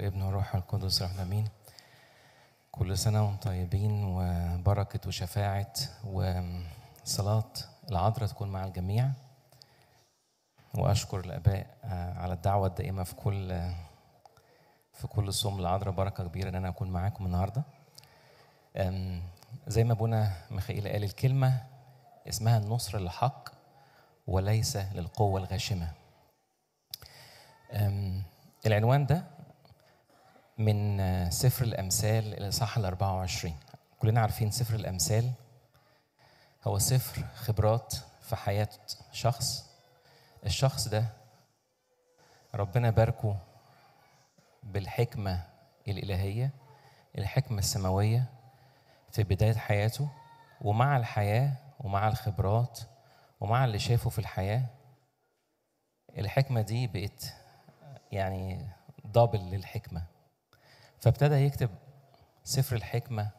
الابن والروح القدس رحمة امين كل سنة وانتم طيبين وبركة وشفاعة وصلاة العذراء تكون مع الجميع وأشكر الآباء آه، على الدعوة الدائمة في كل في كل صوم العذراء بركة كبيرة إن أنا أكون معاكم النهاردة زي ما أبونا ميخائيل قال الكلمة اسمها النصر للحق وليس للقوة الغاشمة العنوان ده من آه، سفر الأمثال الإصحاح ال 24 كلنا عارفين سفر الأمثال هو سفر خبرات في حياة شخص الشخص ده ربنا باركه بالحكمة الإلهية الحكمة السماوية في بداية حياته ومع الحياة ومع الخبرات ومع اللي شافه في الحياة الحكمة دي بقت يعني دبل للحكمة فابتدى يكتب سفر الحكمة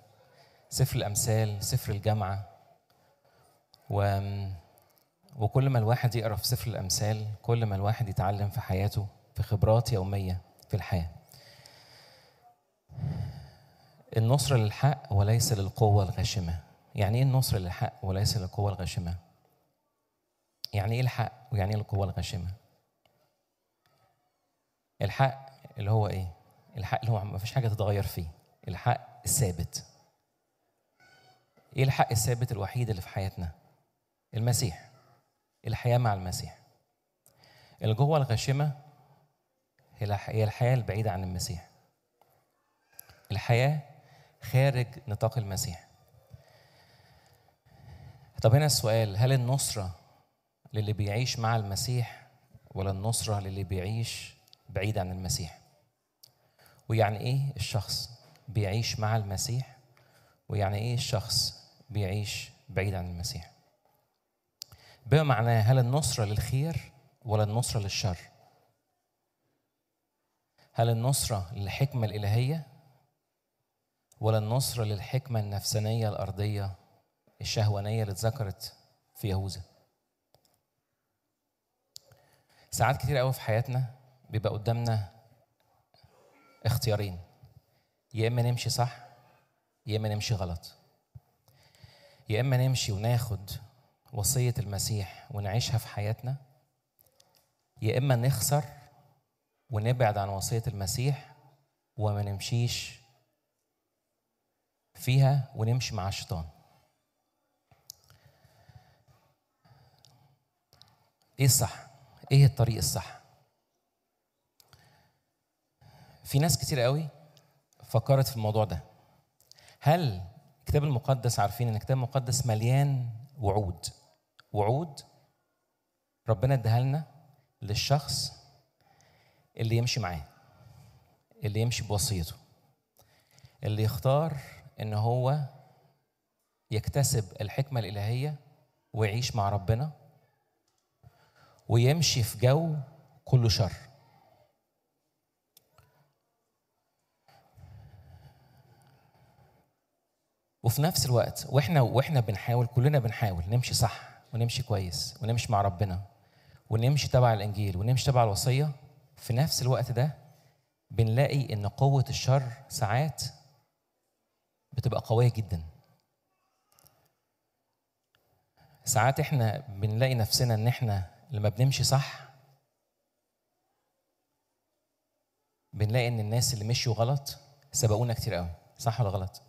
سفر الأمثال سفر الجامعة و وكل ما الواحد يقرا في سفر الامثال كل ما الواحد يتعلم في حياته في خبرات يوميه في الحياه النصر للحق وليس للقوة الغاشمة يعني إيه النصر للحق وليس للقوة الغاشمة يعني إيه الحق ويعني إيه القوة الغاشمة الحق اللي هو إيه الحق اللي هو ما فيش حاجه تتغير فيه الحق الثابت ايه الحق الثابت الوحيد اللي في حياتنا المسيح الحياه مع المسيح الجوه الغاشمه هي الحياه البعيده عن المسيح الحياه خارج نطاق المسيح طب هنا السؤال هل النصره للي بيعيش مع المسيح ولا النصره للي بيعيش بعيد عن المسيح ويعني ايه الشخص بيعيش مع المسيح ويعني ايه الشخص بيعيش بعيد عن المسيح بما معناه هل النصرة للخير ولا النصرة للشر هل النصرة للحكمة الإلهية ولا النصرة للحكمة النفسانية الأرضية الشهوانية اللي اتذكرت في يهوذا ساعات كتير قوي في حياتنا بيبقى قدامنا اختيارين يا اما نمشي صح يا اما نمشي غلط يا اما نمشي وناخد وصيه المسيح ونعيشها في حياتنا يا اما نخسر ونبعد عن وصيه المسيح وما نمشيش فيها ونمشي مع الشيطان ايه الصح ايه الطريق الصح في ناس كتير قوي فكرت في الموضوع ده هل الكتاب المقدس عارفين ان الكتاب المقدس مليان وعود وعود ربنا اداها لنا للشخص اللي يمشي معاه اللي يمشي بوصيته اللي يختار ان هو يكتسب الحكمه الالهيه ويعيش مع ربنا ويمشي في جو كله شر وفي نفس الوقت واحنا واحنا بنحاول كلنا بنحاول نمشي صح ونمشي كويس ونمشي مع ربنا ونمشي تبع الانجيل ونمشي تبع الوصيه في نفس الوقت ده بنلاقي ان قوه الشر ساعات بتبقى قويه جدا ساعات احنا بنلاقي نفسنا ان احنا لما بنمشي صح بنلاقي ان الناس اللي مشوا غلط سبقونا كتير قوي صح ولا غلط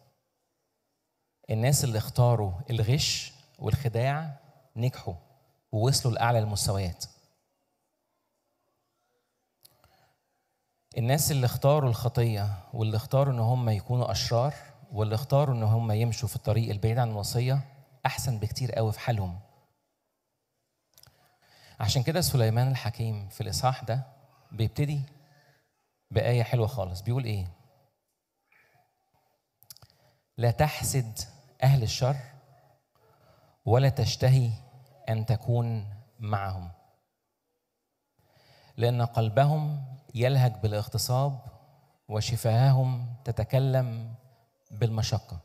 الناس اللي اختاروا الغش والخداع نجحوا ووصلوا لأعلى المستويات الناس اللي اختاروا الخطية واللي اختاروا ان هم يكونوا أشرار واللي اختاروا ان هم يمشوا في الطريق البعيد عن الوصية أحسن بكتير قوي في حالهم عشان كده سليمان الحكيم في الإصحاح ده بيبتدي بآية حلوة خالص بيقول إيه لا تحسد أهل الشر ولا تشتهي أن تكون معهم لأن قلبهم يلهج بالاغتصاب وشفاههم تتكلم بالمشقة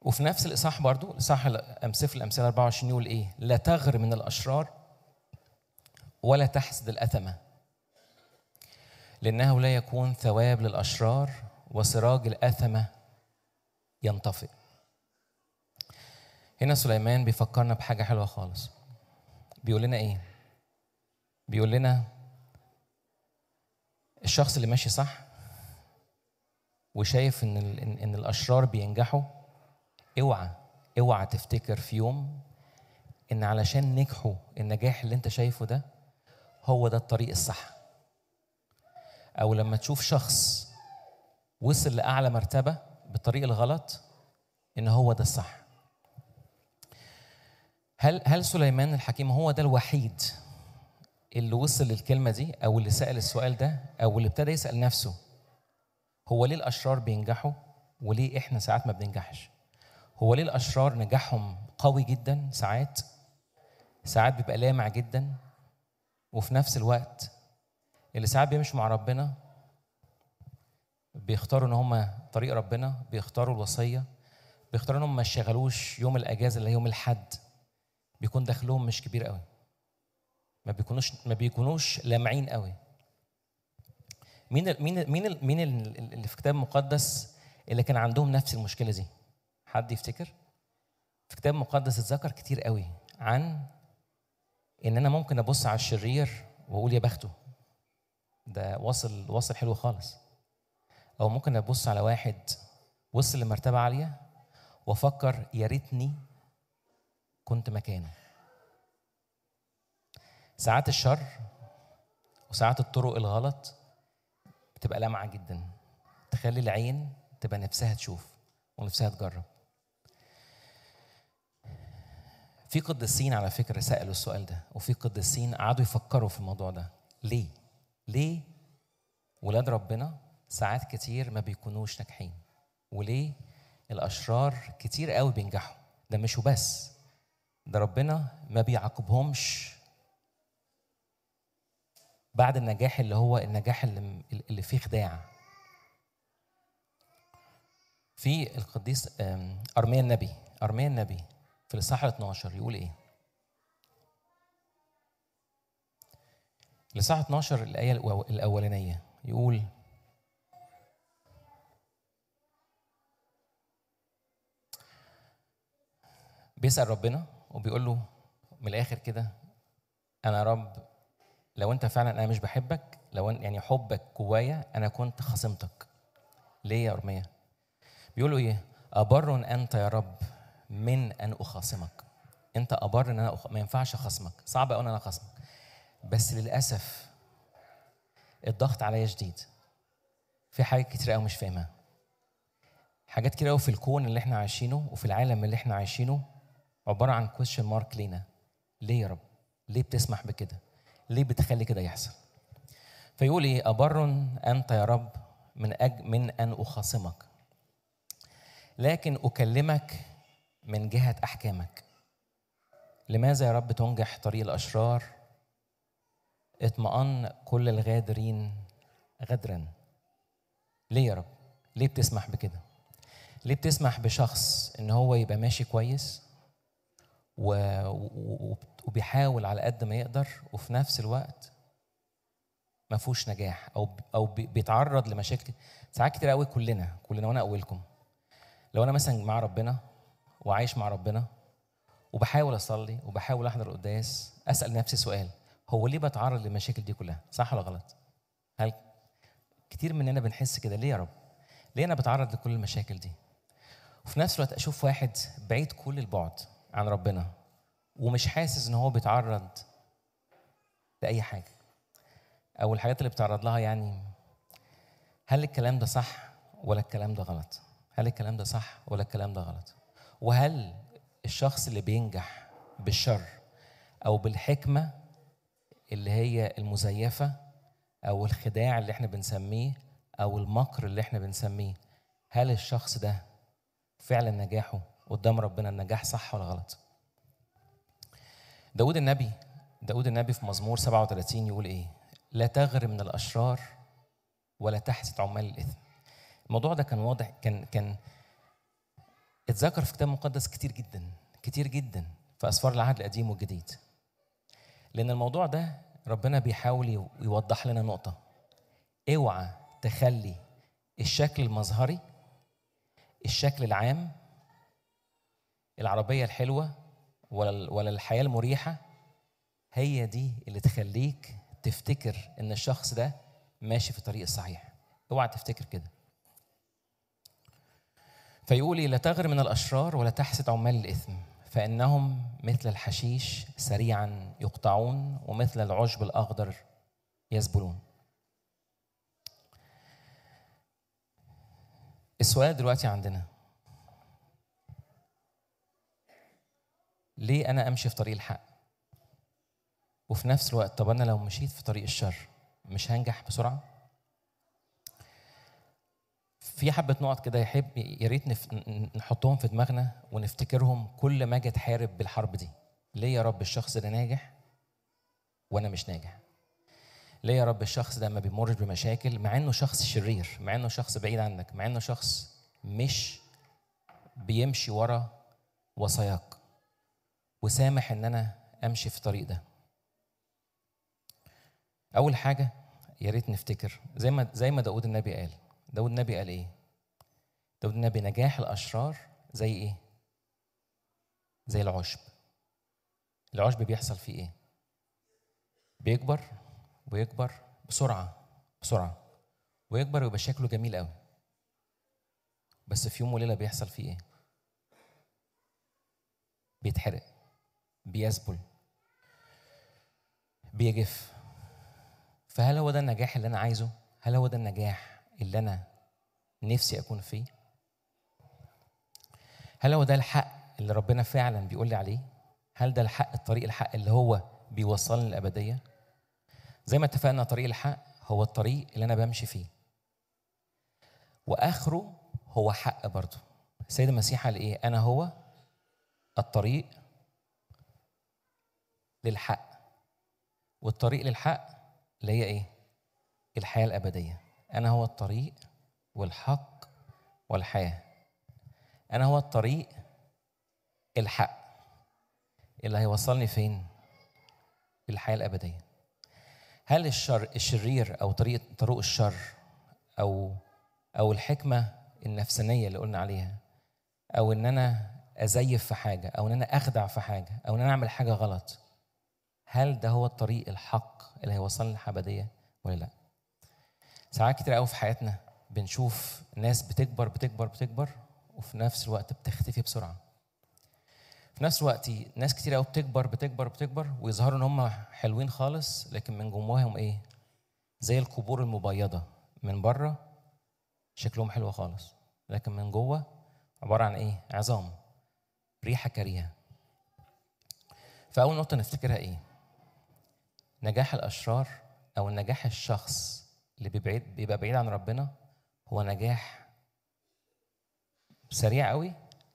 وفي نفس الإصحاح برضو الإصحاح سفر الأمثال 24 يقول إيه لا تغر من الأشرار ولا تحسد الأثمة لأنه لا يكون ثواب للأشرار وسراج الأثمة ينطفئ هنا سليمان بيفكرنا بحاجة حلوة خالص بيقول لنا إيه؟ بيقول لنا الشخص اللي ماشي صح وشايف إن إن الأشرار بينجحوا اوعى اوعى تفتكر في يوم إن علشان نجحوا النجاح اللي أنت شايفه ده هو ده الطريق الصح او لما تشوف شخص وصل لاعلى مرتبه بالطريق الغلط ان هو ده الصح هل هل سليمان الحكيم هو ده الوحيد اللي وصل للكلمه دي او اللي سال السؤال ده او اللي ابتدى يسال نفسه هو ليه الاشرار بينجحوا وليه احنا ساعات ما بننجحش هو ليه الاشرار نجاحهم قوي جدا ساعات ساعات بيبقى لامع جدا وفي نفس الوقت اللي ساعات بيمشوا مع ربنا بيختاروا ان هم طريق ربنا بيختاروا الوصيه بيختاروا ان هم ما يشتغلوش يوم الاجازه اللي هي يوم الحد بيكون دخلهم مش كبير قوي ما بيكونوش ما بيكونوش لامعين قوي مين مين مين مين اللي في الكتاب المقدس اللي كان عندهم نفس المشكله دي حد يفتكر في الكتاب المقدس اتذكر كتير قوي عن ان انا ممكن ابص على الشرير واقول يا بخته ده واصل واصل حلو خالص او ممكن ابص على واحد وصل لمرتبه عاليه وافكر يا ريتني كنت مكانه ساعات الشر وساعات الطرق الغلط بتبقى لامعه جدا تخلي العين تبقى نفسها تشوف ونفسها تجرب في قديسين على فكره سالوا السؤال ده وفي قديسين قعدوا يفكروا في الموضوع ده ليه ليه ولاد ربنا ساعات كتير ما بيكونوش ناجحين وليه الاشرار كتير قوي بينجحوا ده مش وبس ده ربنا ما بيعاقبهمش بعد النجاح اللي هو النجاح اللي, اللي فيه خداع في القديس أرميا النبي أرميا النبي في الإصحاح 12 يقول إيه؟ لساعة 12 الآية الأولانية يقول بيسأل ربنا وبيقول له من الآخر كده أنا رب لو أنت فعلا أنا مش بحبك لو يعني حبك جوايا أنا كنت خصمتك ليه يا أرميا؟ بيقول له إيه؟ أبر أنت يا رب من أن أخاصمك أنت أبر أن أنا أخ... ما ينفعش أخاصمك صعب أقول أنا أخاصمك بس للأسف الضغط عليا شديد في حاجات كتير قوي مش فاهمها حاجات كتير قوي في الكون اللي احنا عايشينه وفي العالم اللي احنا عايشينه عبارة عن كويشن مارك لينا ليه يا رب ليه بتسمح بكده ليه بتخلي كده يحصل فيقول ايه أبر أنت يا رب من أج من أن أخاصمك لكن أكلمك من جهة أحكامك لماذا يا رب تنجح طريق الأشرار اطمئن كل الغادرين غدرا ليه يا رب ليه بتسمح بكده ليه بتسمح بشخص ان هو يبقى ماشي كويس و... وبيحاول على قد ما يقدر وفي نفس الوقت ما فيهوش نجاح او او بيتعرض لمشاكل ساعات كتير قوي كلنا كلنا وانا اولكم لو انا مثلا مع ربنا وعايش مع ربنا وبحاول اصلي وبحاول احضر القداس اسال نفسي سؤال هو ليه بتعرض للمشاكل دي كلها صح ولا غلط هل كتير مننا بنحس كده ليه يا رب ليه انا بتعرض لكل المشاكل دي وفي نفس الوقت اشوف واحد بعيد كل البعد عن ربنا ومش حاسس ان هو بيتعرض لاي حاجه او الحاجات اللي بتعرض لها يعني هل الكلام ده صح ولا الكلام ده غلط هل الكلام ده صح ولا الكلام ده غلط وهل الشخص اللي بينجح بالشر او بالحكمه اللي هي المزيفه او الخداع اللي احنا بنسميه او المكر اللي احنا بنسميه هل الشخص ده فعلا نجاحه قدام ربنا النجاح صح ولا غلط داود النبي داود النبي في مزمور 37 يقول ايه لا تغر من الاشرار ولا تحسد عمال الاثم الموضوع ده كان واضح كان كان اتذكر في الكتاب المقدس كتير جدا كتير جدا في اسفار العهد القديم والجديد لأن الموضوع ده ربنا بيحاول يوضح لنا نقطة اوعى تخلي الشكل المظهري الشكل العام العربية الحلوة ولا ولا الحياة المريحة هي دي اللي تخليك تفتكر ان الشخص ده ماشي في الطريق الصحيح اوعى تفتكر كده فيقول إيه؟ لا تغر من الأشرار ولا تحسد عمال الإثم فإنهم مثل الحشيش سريعا يقطعون ومثل العشب الأخضر يذبلون السؤال دلوقتي عندنا ليه أنا أمشي في طريق الحق وفي نفس الوقت طب أنا لو مشيت في طريق الشر مش هنجح بسرعة في حبة نقط كده يحب يا ريت نحطهم في دماغنا ونفتكرهم كل ما اجي اتحارب بالحرب دي. ليه يا رب الشخص ده ناجح وانا مش ناجح؟ ليه يا رب الشخص ده ما بيمرش بمشاكل مع انه شخص شرير، مع انه شخص بعيد عنك، مع انه شخص مش بيمشي ورا وصاياك. وسامح ان انا امشي في الطريق ده. اول حاجه يا ريت نفتكر زي ما زي ما داود النبي قال داود النبي قال ايه؟ داود النبي نجاح الاشرار زي ايه؟ زي العشب العشب بيحصل فيه ايه؟ بيكبر ويكبر بسرعه بسرعه ويكبر ويبقى شكله جميل قوي بس في يوم وليله بيحصل فيه ايه؟ بيتحرق بيذبل بيجف فهل هو ده النجاح اللي انا عايزه؟ هل هو ده النجاح اللي انا نفسي اكون فيه هل هو ده الحق اللي ربنا فعلا بيقول لي عليه هل ده الحق الطريق الحق اللي هو بيوصلني للابديه زي ما اتفقنا طريق الحق هو الطريق اللي انا بمشي فيه واخره هو حق برضه السيد المسيح قال ايه انا هو الطريق للحق والطريق للحق اللي هي ايه الحياه الابديه أنا هو الطريق والحق والحياة أنا هو الطريق الحق اللي هيوصلني فين؟ الحياة الأبدية هل الشر الشرير أو طريق طرق الشر أو أو الحكمة النفسانية اللي قلنا عليها أو إن أنا أزيف في حاجة أو إن أنا أخدع في حاجة أو إن أنا أعمل حاجة غلط هل ده هو الطريق الحق اللي هيوصلني للحياة الأبدية ولا لأ؟ ساعات كتير قوي في حياتنا بنشوف ناس بتكبر بتكبر بتكبر وفي نفس الوقت بتختفي بسرعه في نفس الوقت ناس كتير قوي بتكبر بتكبر بتكبر ويظهروا ان هم حلوين خالص لكن من جواهم ايه زي القبور المبيضه من بره شكلهم حلو خالص لكن من جوه عباره عن ايه عظام ريحه كريهه فاول نقطه نفتكرها ايه نجاح الاشرار او نجاح الشخص اللي بيبعد بيبقى بعيد عن ربنا هو نجاح سريع قوي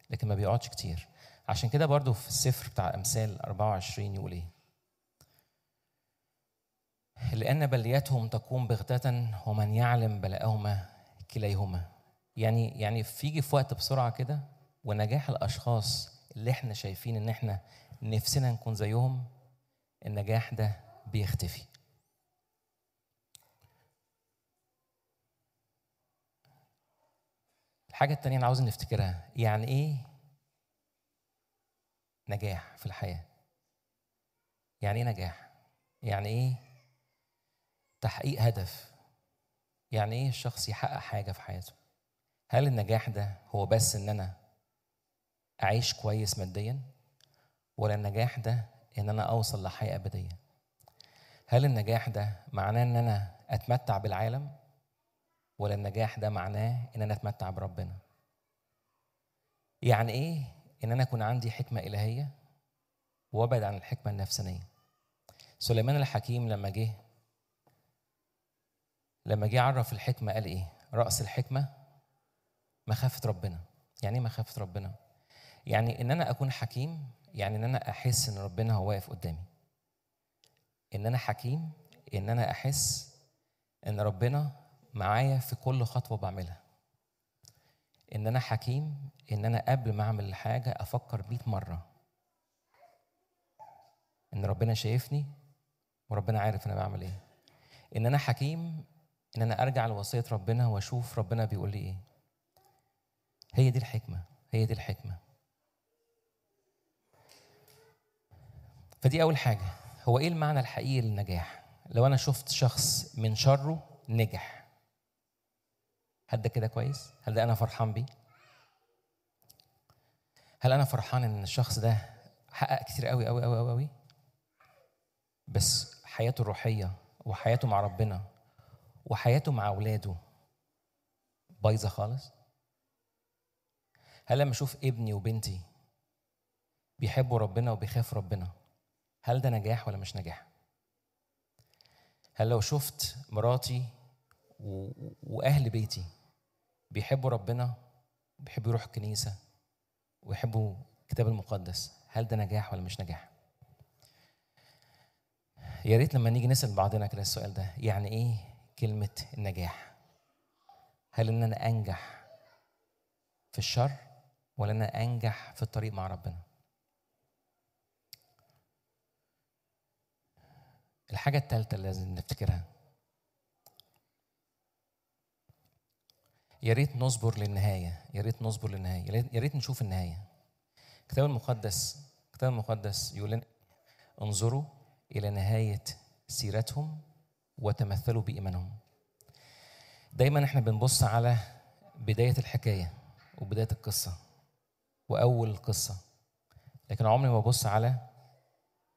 لكن ما بيقعدش كتير عشان كده برضو في السفر بتاع امثال 24 يقول ايه لأن بليتهم تقوم بغتة ومن يعلم بلاءهما كليهما يعني يعني فيجي في وقت بسرعة كده ونجاح الأشخاص اللي احنا شايفين إن احنا نفسنا نكون زيهم النجاح ده بيختفي الحاجة التانية أنا عاوز نفتكرها يعني إيه نجاح في الحياة يعني إيه نجاح يعني إيه تحقيق هدف يعني إيه الشخص يحقق حاجة في حياته هل النجاح ده هو بس إن أنا أعيش كويس ماديا ولا النجاح ده إن أنا أوصل لحياة أبدية هل النجاح ده معناه إن أنا أتمتع بالعالم ولا النجاح ده معناه ان انا اتمتع بربنا يعني ايه ان انا اكون عندي حكمه الهيه وابعد عن الحكمه النفسانيه سليمان الحكيم لما جه لما جه عرف الحكمه قال ايه راس الحكمه مخافه ربنا يعني ايه مخافه ربنا يعني ان انا اكون حكيم يعني ان انا احس ان ربنا هو واقف قدامي ان انا حكيم ان انا احس ان ربنا معايا في كل خطوه بعملها ان انا حكيم ان انا قبل ما اعمل حاجه افكر 100 مره ان ربنا شايفني وربنا عارف انا بعمل ايه ان انا حكيم ان انا ارجع لوصيه ربنا واشوف ربنا بيقول لي ايه هي دي الحكمه هي دي الحكمه فدي اول حاجه هو ايه المعنى الحقيقي للنجاح لو انا شفت شخص من شره نجح هل ده كده كويس؟ هل ده أنا فرحان بيه؟ هل أنا فرحان إن الشخص ده حقق كتير قوي قوي قوي قوي بس حياته الروحية وحياته مع ربنا وحياته مع أولاده بايظة خالص؟ هل لما أشوف ابني وبنتي بيحبوا ربنا وبيخافوا ربنا هل ده نجاح ولا مش نجاح؟ هل لو شفت مراتي وأهل بيتي بيحبوا ربنا بيحبوا يروحوا الكنيسة ويحبوا الكتاب المقدس هل ده نجاح ولا مش نجاح؟ يا ريت لما نيجي نسأل بعضنا كده السؤال ده يعني إيه كلمة النجاح؟ هل إن أنا أنجح في الشر ولا إن أنا أنجح في الطريق مع ربنا؟ الحاجة الثالثة اللي لازم نفتكرها يا ريت نصبر للنهايه يا ريت نصبر للنهايه يا ريت نشوف النهايه الكتاب المقدس الكتاب المقدس يقول لنا انظروا الى نهايه سيرتهم وتمثلوا بايمانهم دايما احنا بنبص على بدايه الحكايه وبدايه القصه واول القصه لكن عمري ما ببص على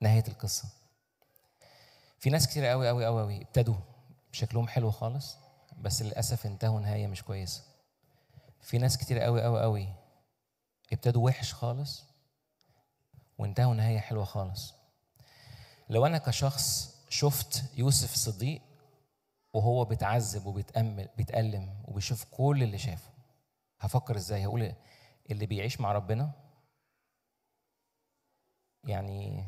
نهايه القصه في ناس كتير قوي قوي قوي قوي ابتدوا شكلهم حلو خالص بس للاسف انتهوا نهايه مش كويسه في ناس كتير قوي قوي قوي ابتدوا وحش خالص وانتهوا نهايه حلوه خالص لو انا كشخص شفت يوسف صديق وهو بيتعذب وبيتأمل بيتألم وبيشوف كل اللي شافه هفكر ازاي هقول اللي بيعيش مع ربنا يعني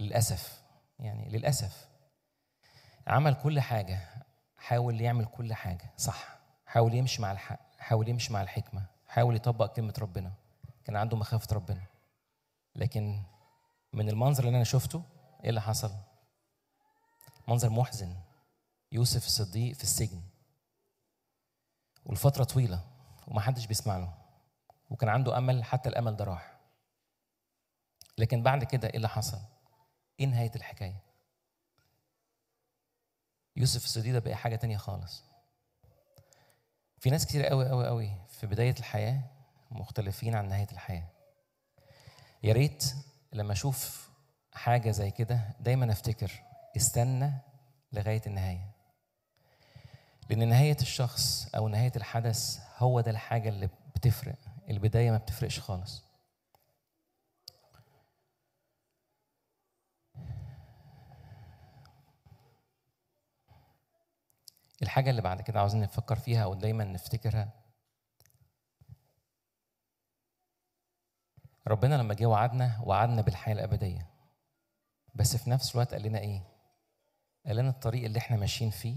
للأسف يعني للأسف عمل كل حاجة حاول يعمل كل حاجه صح حاول يمشي مع الحق حاول يمشي مع الحكمه حاول يطبق كلمه ربنا كان عنده مخافه ربنا لكن من المنظر اللي انا شفته ايه اللي حصل منظر محزن يوسف الصديق في السجن والفتره طويله ومحدش بيسمع له وكان عنده امل حتى الامل ده راح لكن بعد كده ايه اللي حصل ايه نهايه الحكايه يوسف الصديق ده بقى حاجه تانية خالص في ناس كتير قوي قوي قوي في بدايه الحياه مختلفين عن نهايه الحياه يا ريت لما اشوف حاجه زي كده دايما افتكر استنى لغايه النهايه لان نهايه الشخص او نهايه الحدث هو ده الحاجه اللي بتفرق البدايه ما بتفرقش خالص الحاجة اللي بعد كده عاوزين نفكر فيها أو دايما نفتكرها ربنا لما جه وعدنا وعدنا بالحياة الأبدية بس في نفس الوقت قال لنا إيه؟ قال لنا الطريق اللي إحنا ماشيين فيه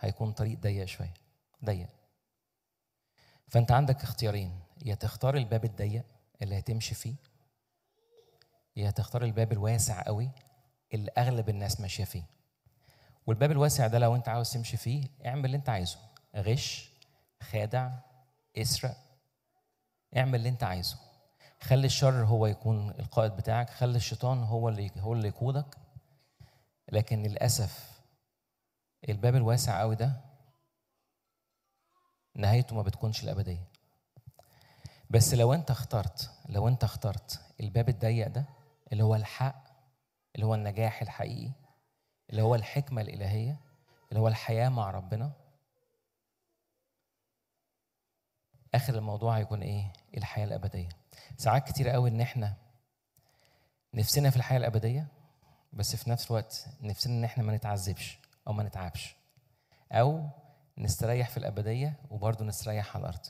هيكون طريق ضيق شوية ضيق فأنت عندك اختيارين يا تختار الباب الضيق اللي هتمشي فيه يا تختار الباب الواسع قوي اللي أغلب الناس ماشية فيه والباب الواسع ده لو انت عاوز تمشي فيه اعمل اللي انت عايزه غش خادع اسرق اعمل اللي انت عايزه خلي الشر هو يكون القائد بتاعك خلي الشيطان هو اللي هو اللي يقودك لكن للاسف الباب الواسع قوي ده نهايته ما بتكونش الابديه بس لو انت اخترت لو انت اخترت الباب الضيق ده اللي هو الحق اللي هو النجاح الحقيقي اللي هو الحكمة الإلهية اللي هو الحياة مع ربنا آخر الموضوع هيكون إيه؟ الحياة الأبدية ساعات كتير قوي إن إحنا نفسنا في الحياة الأبدية بس في نفس الوقت نفسنا إن إحنا ما نتعذبش أو ما نتعبش أو نستريح في الأبدية وبرضه نستريح على الأرض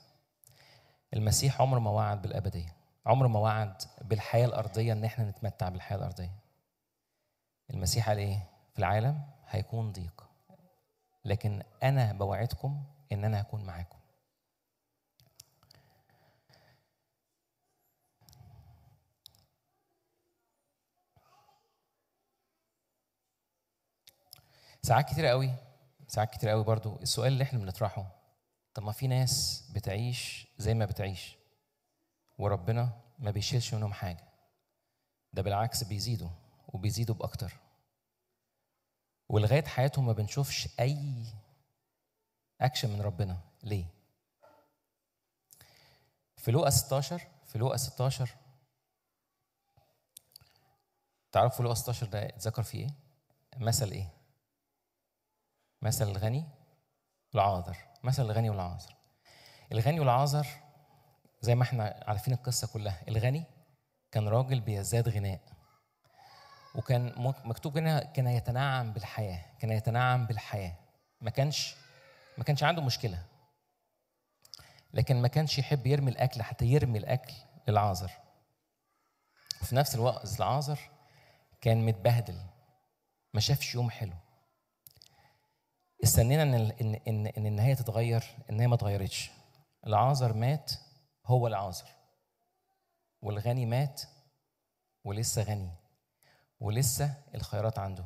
المسيح عمر ما وعد بالأبدية عمر ما وعد بالحياة الأرضية إن إحنا نتمتع بالحياة الأرضية المسيح قال إيه؟ العالم هيكون ضيق لكن أنا بوعدكم إن أنا هكون معاكم ساعات كتير قوي ساعات كتير قوي برضو السؤال اللي احنا بنطرحه طب ما في ناس بتعيش زي ما بتعيش وربنا ما بيشيلش منهم حاجه ده بالعكس بيزيدوا وبيزيدوا باكتر ولغايه حياتهم ما بنشوفش اي اكشن من ربنا ليه في لوقا 16 في لوقا 16 تعرفوا لوقا 16 ده اتذكر فيه ايه مثل ايه مثل الغني والعاذر مثل الغني والعاذر الغني والعاذر زي ما احنا عارفين القصه كلها الغني كان راجل بيزداد غناء وكان مكتوب هنا كان يتنعم بالحياه كان يتنعم بالحياه ما كانش ما كانش عنده مشكله لكن ما كانش يحب يرمي الاكل حتى يرمي الاكل للعازر وفي نفس الوقت العازر كان متبهدل ما شافش يوم حلو استنينا ان ان ان, إن النهايه تتغير ان هي ما اتغيرتش العازر مات هو العازر والغني مات ولسه غني ولسه الخيرات عنده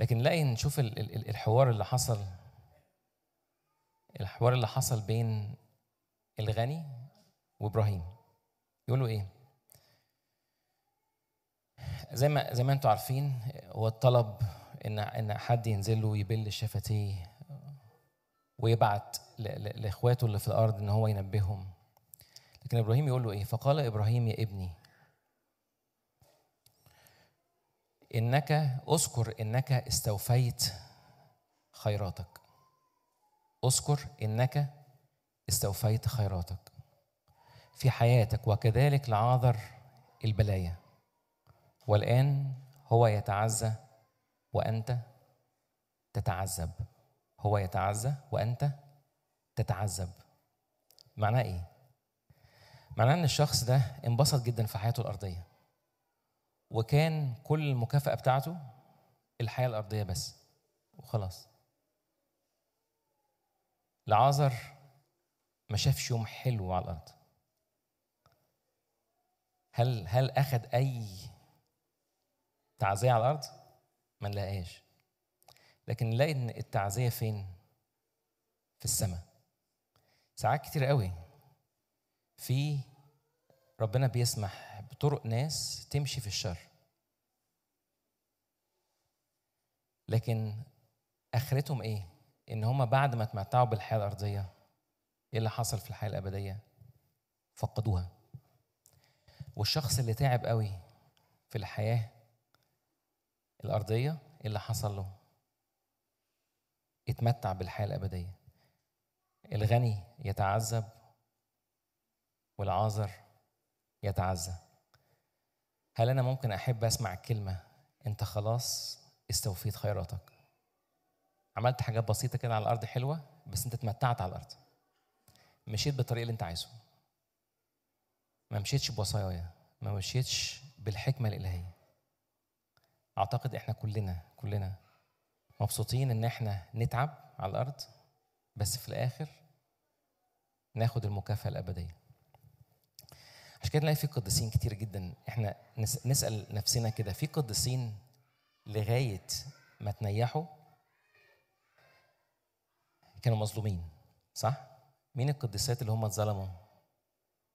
لكن نلاقي نشوف الحوار اللي حصل الحوار اللي حصل بين الغني وابراهيم يقول له ايه زي ما زي ما انتم عارفين هو الطلب ان ان حد ينزل له يبل شفتيه ويبعت لاخواته اللي في الارض ان هو ينبههم لكن ابراهيم يقول له ايه فقال ابراهيم يا ابني انك اذكر انك استوفيت خيراتك اذكر انك استوفيت خيراتك في حياتك وكذلك لعاذر البلايا والان هو يتعزى وانت تتعذب هو يتعزى وانت تتعذب معناه ايه معناه ان الشخص ده انبسط جدا في حياته الارضيه وكان كل المكافأة بتاعته الحياة الأرضية بس وخلاص لعازر ما شافش يوم حلو على الأرض هل هل أخذ أي تعزية على الأرض؟ ما نلاقيهاش لكن نلاقي إن التعزية فين؟ في السماء ساعات كتير قوي في ربنا بيسمح بطرق ناس تمشي في الشر لكن اخرتهم ايه ان هما بعد ما اتمتعوا بالحياه الارضيه ايه اللي حصل في الحياه الابديه فقدوها والشخص اللي تعب قوي في الحياه الارضيه ايه اللي حصل له اتمتع بالحياه الابديه الغني يتعذب والعازر يتعزى هل أنا ممكن أحب أسمع الكلمة أنت خلاص استوفيت خيراتك عملت حاجات بسيطة كده على الأرض حلوة بس أنت اتمتعت على الأرض مشيت بالطريق اللي أنت عايزه ما مشيتش بوصايا ما مشيتش بالحكمة الإلهية أعتقد إحنا كلنا كلنا مبسوطين إن إحنا نتعب على الأرض بس في الآخر ناخد المكافأة الأبدية عشان كده نلاقي في قديسين كتير جدا احنا نسال نفسنا كده في قديسين لغايه ما تنيحوا كانوا مظلومين صح؟ مين القديسات اللي هم اتظلموا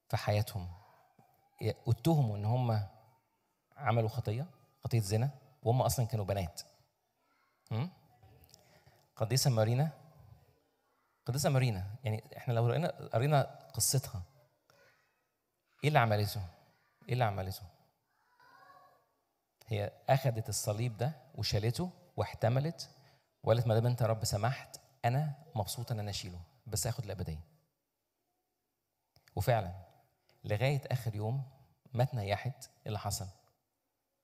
في حياتهم؟ اتهموا ان هم عملوا خطيه خطيه زنا وهم اصلا كانوا بنات. قديسه مارينا قديسه مارينا يعني احنا لو قرينا قرينا قصتها ايه اللي عملته؟ ايه اللي عملته؟ هي اخذت الصليب ده وشالته واحتملت وقالت ما دام انت يا رب سمحت انا مبسوطه ان انا اشيله بس اخد الابديه. وفعلا لغايه اخر يوم ما تنيحت إيه اللي حصل.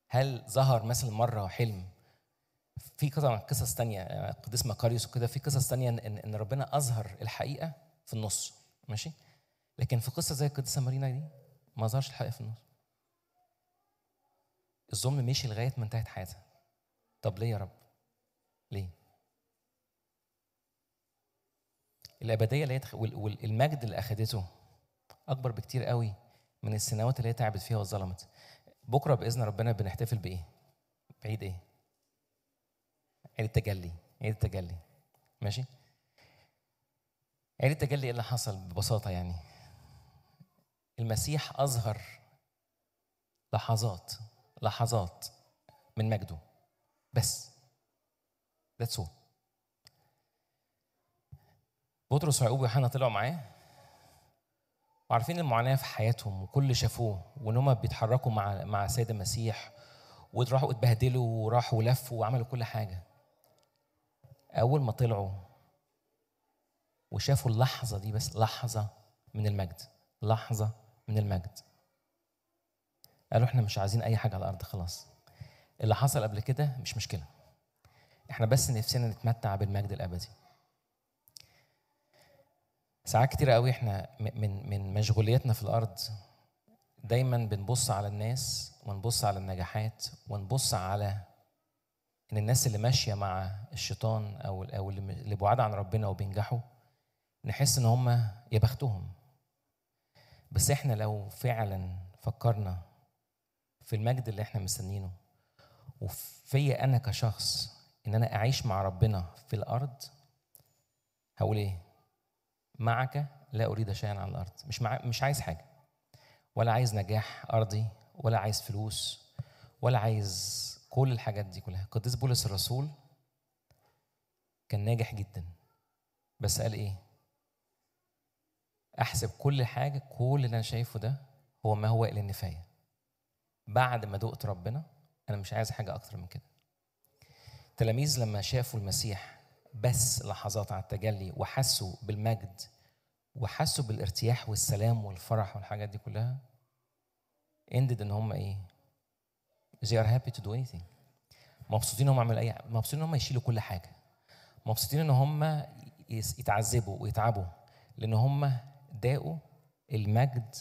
هل ظهر مثلا مره حلم في طبعا قصص تانية قديس مكاريوس وكده في قصص تانية ان ان ربنا اظهر الحقيقه في النص ماشي؟ لكن في قصه زي القديسه مارينا دي ما ظهرش الحق في النص الظلم مشي لغايه ما انتهت حياتها طب ليه يا رب ليه الابديه اللي هي والمجد اللي اخدته اكبر بكتير قوي من السنوات اللي هي تعبت فيها واتظلمت بكره باذن ربنا بنحتفل بايه عيد ايه عيد التجلي عيد التجلي ماشي عيد التجلي ايه اللي حصل ببساطه يعني المسيح أظهر لحظات لحظات من مجده بس ذاتس اول بطرس ويعقوب ويوحنا طلعوا معاه وعارفين المعاناه في حياتهم وكل شافوه وان هم بيتحركوا مع مع السيد المسيح وراحوا اتبهدلوا وراحوا لفوا وعملوا كل حاجه اول ما طلعوا وشافوا اللحظه دي بس لحظه من المجد لحظه من المجد قالوا احنا مش عايزين اي حاجه على الارض خلاص اللي حصل قبل كده مش مشكله احنا بس نفسنا نتمتع بالمجد الابدي ساعات كتير قوي احنا من من مشغوليتنا في الارض دايما بنبص على الناس ونبص على النجاحات ونبص على ان الناس اللي ماشيه مع الشيطان او او اللي بعاد عن ربنا وبينجحوا نحس ان هم يا بختهم بس احنا لو فعلا فكرنا في المجد اللي احنا مستنينه وفيا انا كشخص ان انا اعيش مع ربنا في الارض هقول ايه معك لا اريد شيئا على الارض مش مع... مش عايز حاجه ولا عايز نجاح ارضي ولا عايز فلوس ولا عايز كل الحاجات دي كلها قديس بولس الرسول كان ناجح جدا بس قال ايه احسب كل حاجه كل اللي انا شايفه ده هو ما هو الا النفايه بعد ما دقت ربنا انا مش عايز حاجه اكتر من كده تلاميذ لما شافوا المسيح بس لحظات على التجلي وحسوا بالمجد وحسوا بالارتياح والسلام والفرح والحاجات دي كلها ended ان هم ايه they are happy to do anything مبسوطين ان هم عملوا اي مبسوطين ان هم يشيلوا كل حاجه مبسوطين ان هم يتعذبوا ويتعبوا لان هم اداؤه المجد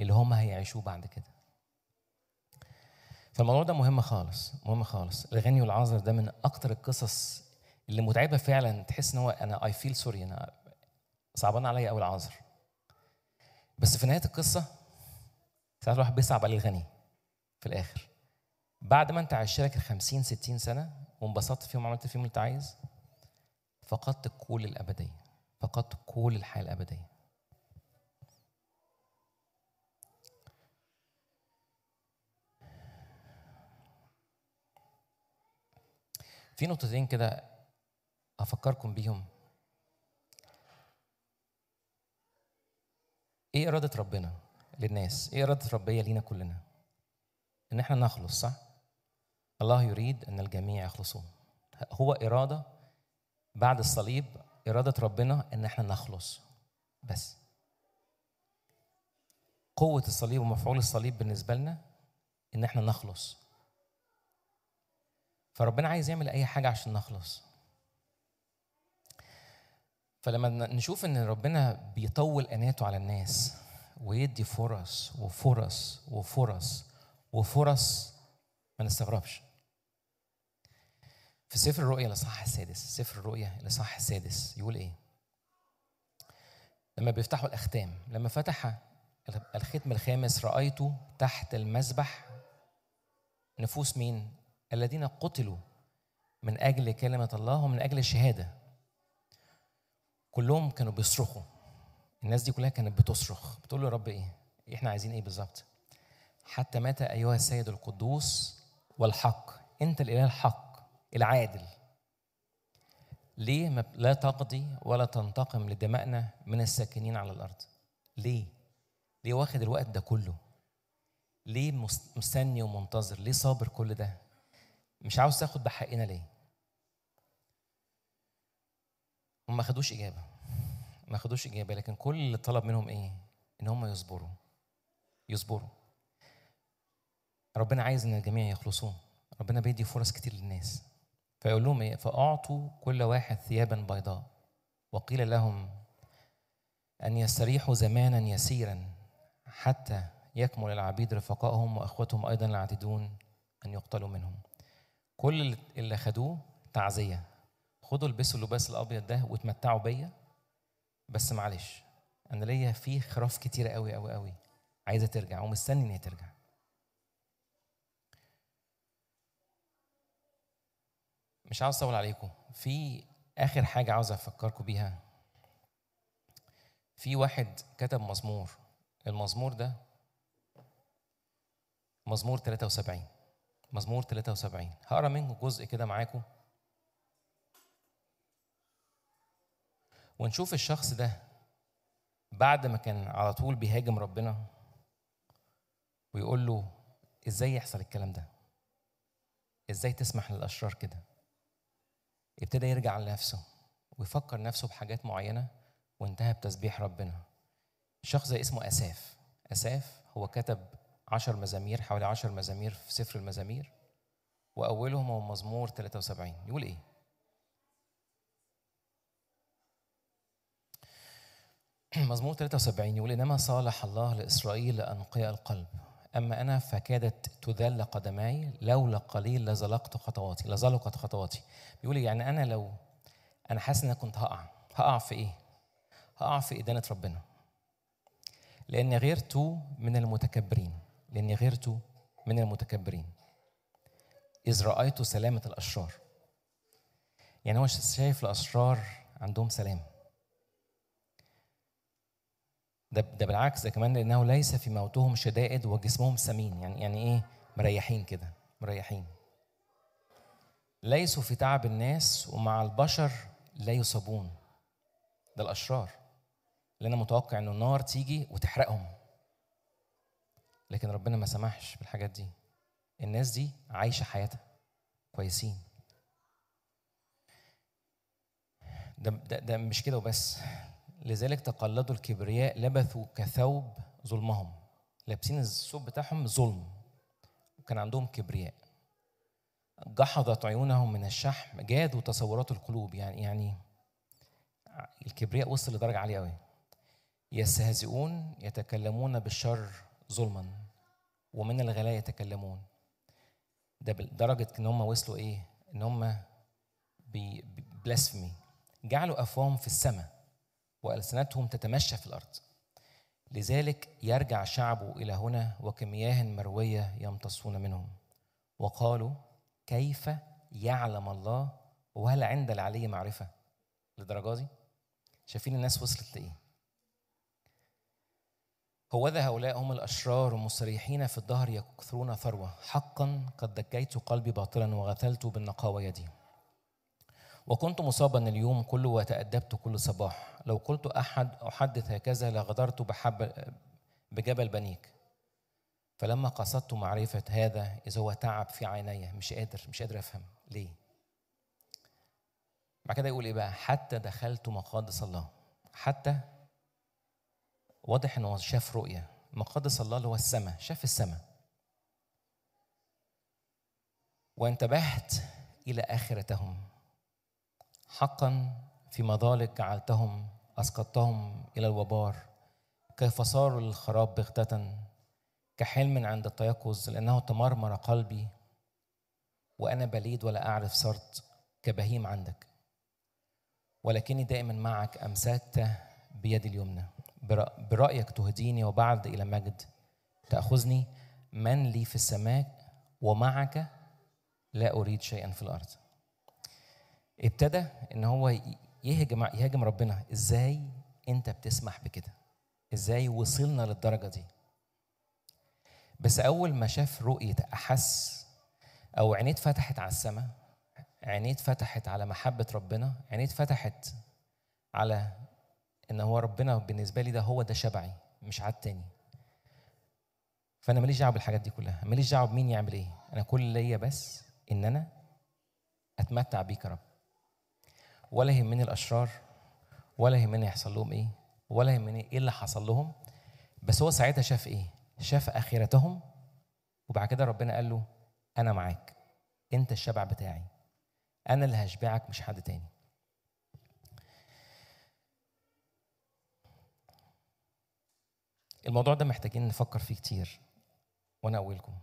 اللي هم هيعيشوه بعد كده فالموضوع ده مهم خالص مهم خالص الغني والعازر ده من اكتر القصص اللي متعبه فعلا تحس ان هو انا اي فيل سوري انا صعبان عليا قوي العازر بس في نهايه القصه ساعات الواحد بيصعب عليه الغني في الاخر بعد ما انت عشت لك ال 50 60 سنه وانبسطت فيهم وعملت فيهم اللي انت عايز فقدت كل الابديه فقدت كل الحياه الابديه في نقطتين كده أفكركم بيهم إيه إرادة ربنا للناس؟ إيه إرادة ربية لينا كلنا؟ إن إحنا نخلص صح؟ الله يريد أن الجميع يخلصوا هو إرادة بعد الصليب إرادة ربنا إن إحنا نخلص بس قوة الصليب ومفعول الصليب بالنسبة لنا إن إحنا نخلص فربنا عايز يعمل اي حاجه عشان نخلص فلما نشوف ان ربنا بيطول اناته على الناس ويدي فرص وفرص وفرص وفرص ما نستغربش في سفر الرؤيا الاصحاح السادس سفر الرؤيا الاصحاح السادس يقول ايه لما بيفتحوا الاختام لما فتح الختم الخامس رايته تحت المسبح نفوس مين الذين قتلوا من أجل كلمة الله ومن أجل الشهادة كلهم كانوا بيصرخوا الناس دي كلها كانت بتصرخ بتقول له يا رب إيه إحنا عايزين إيه بالظبط حتى مات أيها السيد القدوس والحق أنت الإله الحق العادل ليه لا تقضي ولا تنتقم لدمائنا من الساكنين على الأرض ليه ليه واخد الوقت ده كله ليه مستني ومنتظر ليه صابر كل ده مش عاوز تاخد بحقنا ليه هم ما خدوش اجابه ما خدوش اجابه لكن كل اللي طلب منهم ايه ان هم يصبروا يصبروا ربنا عايز ان الجميع يخلصون ربنا بيدي فرص كتير للناس فيقول لهم ايه فاعطوا كل واحد ثيابا بيضاء وقيل لهم ان يستريحوا زمانا يسيرا حتى يكمل العبيد رفقائهم واخوتهم ايضا العاتدون ان يقتلوا منهم كل اللي خدوه تعزيه خدوا البسوا اللباس الابيض ده واتمتعوا بيا بس معلش انا ليا فيه خراف كتيره قوي قوي قوي عايزه ترجع ومستني ان هي ترجع مش عاوز اطول عليكم في اخر حاجه عاوز افكركم بيها في واحد كتب مزمور المزمور ده مزمور 73 مزمور 73 هقرا منه جزء كده معاكم ونشوف الشخص ده بعد ما كان على طول بيهاجم ربنا ويقول له ازاي يحصل الكلام ده ازاي تسمح للاشرار كده ابتدى يرجع لنفسه ويفكر نفسه بحاجات معينه وانتهى بتسبيح ربنا الشخص ده اسمه اساف اساف هو كتب 10 مزامير حوالي 10 مزامير في سفر المزامير واولهم هو مزمور 73 يقول ايه مزمور 73 يقول انما صالح الله لاسرائيل انقياء القلب اما انا فكادت تذل قدماي لولا قليل لزلقت خطواتي لزلقت خطواتي بيقول إيه؟ يعني انا لو انا حاسس ان انا كنت هقع هقع في ايه هقع في ادانه ربنا لان غيرته من المتكبرين لأني غيرته من المتكبرين إذ رأيت سلامة الأشرار يعني هو شايف الأشرار عندهم سلام ده ده بالعكس ده كمان لأنه ليس في موتهم شدائد وجسمهم سمين يعني يعني إيه مريحين كده مريحين ليسوا في تعب الناس ومع البشر لا يصابون ده الأشرار اللي أنا متوقع إنه النار تيجي وتحرقهم لكن ربنا ما سمحش بالحاجات دي الناس دي عايشة حياتها كويسين ده, ده, ده مش كده وبس لذلك تقلدوا الكبرياء لبثوا كثوب ظلمهم لابسين الثوب بتاعهم ظلم وكان عندهم كبرياء جحظت عيونهم من الشحم جادوا تصورات القلوب يعني يعني الكبرياء وصل لدرجة عالية قوي يستهزئون يتكلمون بالشر ظلما ومن الغلاء يتكلمون ده لدرجة إن هم وصلوا إيه؟ إن هم بلاسفمي جعلوا أفواههم في السماء وألسنتهم تتمشى في الأرض لذلك يرجع شعبه إلى هنا وكمياه مروية يمتصون منهم وقالوا كيف يعلم الله وهل عند العلي معرفة للدرجة دي شايفين الناس وصلت لإيه هوذا هؤلاء هم الأشرار مستريحين في الدهر يكثرون ثروة حقا قد دكيت قلبي باطلا وغثلت بالنقاوة يدي وكنت مصابا اليوم كله وتأدبت كل صباح لو قلت أحد أحدث هكذا لغدرت بحب بجبل بنيك فلما قصدت معرفة هذا إذا هو تعب في عيني مش قادر مش قادر أفهم ليه بعد كده يقول إيه بقى حتى دخلت مقادس الله حتى واضح انه شاف رؤيه مقدس الله اللي هو السماء شاف السماء وانتبهت الى اخرتهم حقا في مظالك جعلتهم اسقطتهم الى الوبار كيف صاروا للخراب بغتة كحلم عند التيقظ لانه تمرمر قلبي وانا بليد ولا اعرف صرت كبهيم عندك ولكني دائما معك امسكت بيدي اليمنى برأيك تهديني وبعد إلى مجد تأخذني من لي في السماء ومعك لا أريد شيئا في الأرض ابتدى ان هو يهجم يهاجم ربنا ازاي انت بتسمح بكده ازاي وصلنا للدرجه دي بس اول ما شاف رؤيه احس او عينيه اتفتحت على السماء عينيه اتفتحت على محبه ربنا عينيه اتفتحت على ان هو ربنا بالنسبه لي ده هو ده شبعي مش عاد تاني فانا ماليش دعوه بالحاجات دي كلها ماليش دعوه بمين يعمل ايه انا كل اللي ليا بس ان انا اتمتع بيك يا رب ولا يهمني الاشرار ولا يهمني يحصل لهم ايه ولا يهمني ايه اللي حصل لهم بس هو ساعتها شاف ايه شاف اخرتهم وبعد كده ربنا قال له انا معاك انت الشبع بتاعي انا اللي هشبعك مش حد تاني الموضوع ده محتاجين نفكر فيه كتير وانا اقولكم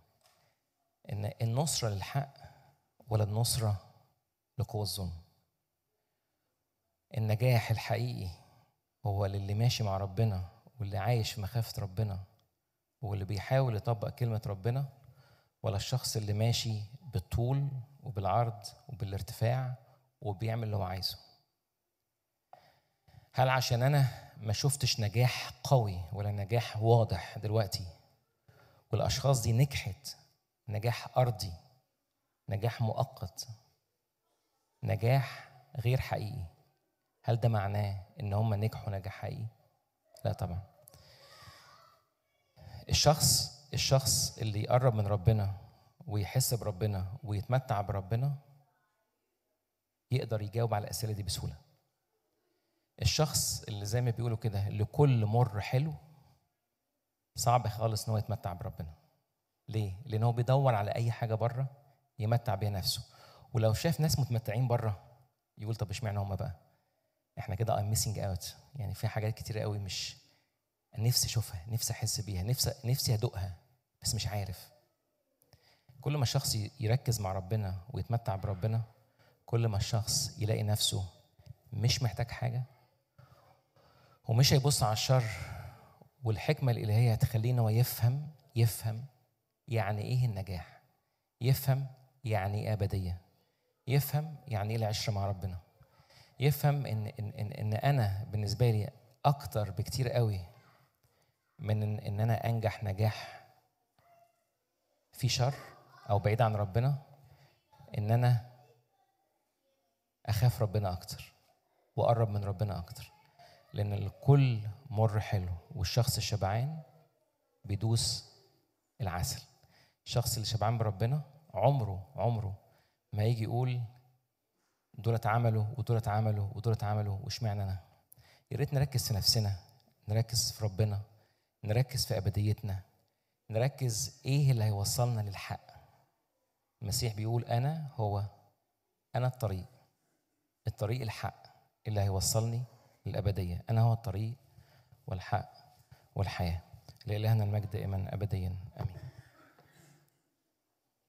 ان النصره للحق ولا النصره لقوى الظلم النجاح الحقيقي هو للي ماشي مع ربنا واللي عايش في مخافه ربنا واللي بيحاول يطبق كلمه ربنا ولا الشخص اللي ماشي بالطول وبالعرض وبالارتفاع وبيعمل اللي هو عايزه هل عشان انا ما شفتش نجاح قوي ولا نجاح واضح دلوقتي والاشخاص دي نجحت نجاح ارضي نجاح مؤقت نجاح غير حقيقي هل ده معناه ان هم نجحوا نجاح حقيقي لا طبعا الشخص الشخص اللي يقرب من ربنا ويحس بربنا ويتمتع بربنا يقدر يجاوب على الاسئله دي بسهوله الشخص اللي زي ما بيقولوا كده لكل مر حلو صعب خالص ان هو يتمتع بربنا ليه لان هو بيدور على اي حاجه بره يمتع بيها نفسه ولو شاف ناس متمتعين بره يقول طب اشمعنى هم بقى احنا كده ام ميسنج اوت يعني في حاجات كتير قوي مش نفسي اشوفها نفسي احس بيها نفسي نفسي ادوقها بس مش عارف كل ما الشخص يركز مع ربنا ويتمتع بربنا كل ما الشخص يلاقي نفسه مش محتاج حاجه ومش هيبص على الشر والحكمة الإلهية هتخلينا ويفهم يفهم يعني إيه النجاح يفهم يعني إيه أبدية يفهم يعني إيه العشرة مع ربنا يفهم إن, إن, إن, إن أنا بالنسبة لي أكتر بكتير قوي من إن, إن أنا أنجح نجاح في شر أو بعيد عن ربنا إن أنا أخاف ربنا أكتر وأقرب من ربنا أكتر لأن الكل مر حلو والشخص الشبعان بيدوس العسل الشخص اللي شبعان بربنا عمره عمره ما يجي يقول دول اتعملوا ودول اتعملوا ودول اتعملوا واشمعنى انا يا ريت نركز في نفسنا نركز في ربنا نركز في ابديتنا نركز ايه اللي هيوصلنا للحق المسيح بيقول انا هو انا الطريق الطريق الحق اللي هيوصلني الأبدية أنا هو الطريق والحق والحياة لإلهنا المجد دائما أبديا آمين